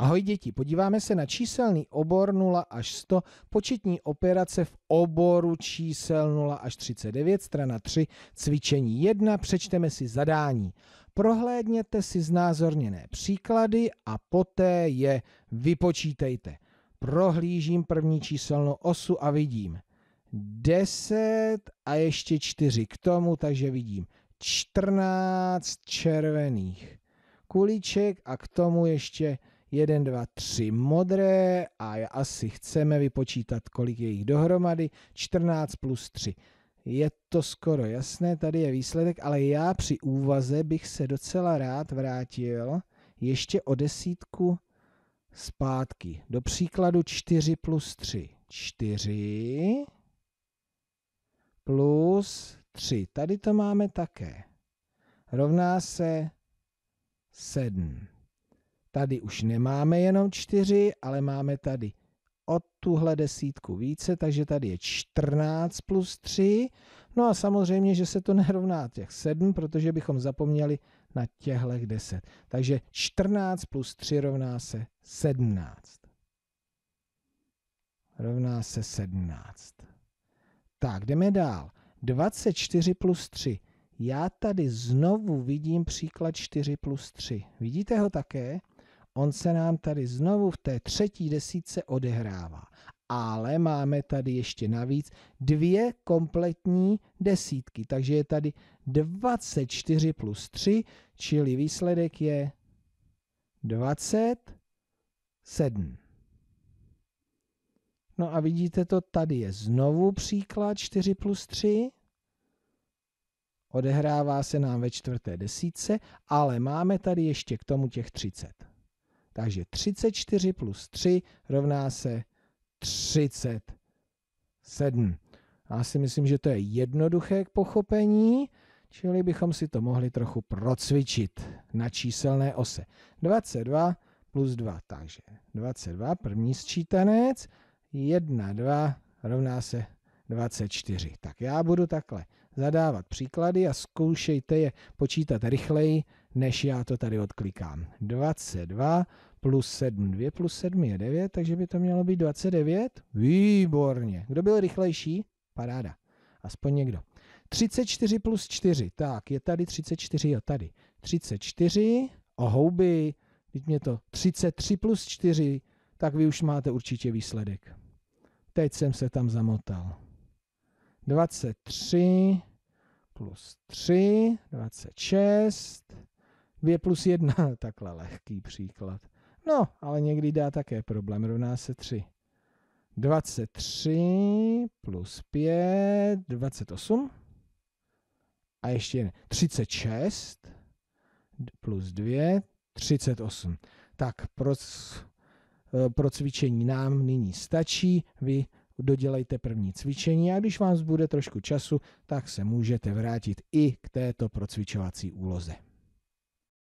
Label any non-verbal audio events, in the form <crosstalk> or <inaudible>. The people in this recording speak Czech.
Ahoj děti, podíváme se na číselný obor 0 až 100, početní operace v oboru čísel 0 až 39, strana 3, cvičení 1, přečteme si zadání. Prohlédněte si znázorněné příklady a poté je vypočítejte. Prohlížím první číselnou osu a vidím 10 a ještě 4 k tomu, takže vidím 14 červených kuliček a k tomu ještě 1, 2, 3 modré a asi chceme vypočítat, kolik je jich dohromady, 14 plus 3. Je to skoro jasné, tady je výsledek, ale já při úvaze bych se docela rád vrátil ještě o desítku zpátky. Do příkladu 4 plus 3. 4 plus 3. Tady to máme také. Rovná se 7. Tady už nemáme jenom 4, ale máme tady o tuhle desítku více, takže tady je 14 plus 3. No a samozřejmě, že se to <laughs> nerovná těch 7, protože bychom zapomněli na těchto 10. Takže 14 plus 3 rovná se 17. Rovná se 17. Tak, jdeme dál. 24 plus 3. Já tady znovu vidím příklad 4 plus 3. Vidíte ho také? on se nám tady znovu v té třetí desítce odehrává. Ale máme tady ještě navíc dvě kompletní desítky, takže je tady 24 plus 3, čili výsledek je 27. No a vidíte to, tady je znovu příklad 4 plus 3. Odehrává se nám ve čtvrté desítce, ale máme tady ještě k tomu těch 30. Takže 34 plus 3 rovná se 37. Já si myslím, že to je jednoduché k pochopení, čili bychom si to mohli trochu procvičit na číselné ose. 22 plus 2, takže 22, první sčítanec, 1, 2 rovná se 24. Tak já budu takhle zadávat příklady a zkoušejte je počítat rychleji, než já to tady odklikám. 22 plus 7, 2 plus 7 je 9, takže by to mělo být 29. Výborně. Kdo byl rychlejší? Paráda. Aspoň někdo. 34 plus 4, tak je tady 34, jo, tady. 34, ohouby, teď mě to 33 plus 4, tak vy už máte určitě výsledek. Teď jsem se tam zamotal. 23 plus 3, 26, 2 plus 1, <laughs> takhle lehký příklad. No, ale někdy dá také problém, rovná se 3. 23 plus 5, 28. A ještě jeden, 36 plus 2, 38. Tak pro, eh, pro cvičení nám nyní stačí. Vy dodělejte první cvičení a když vám zbude trošku času, tak se můžete vrátit i k této procvičovací úloze.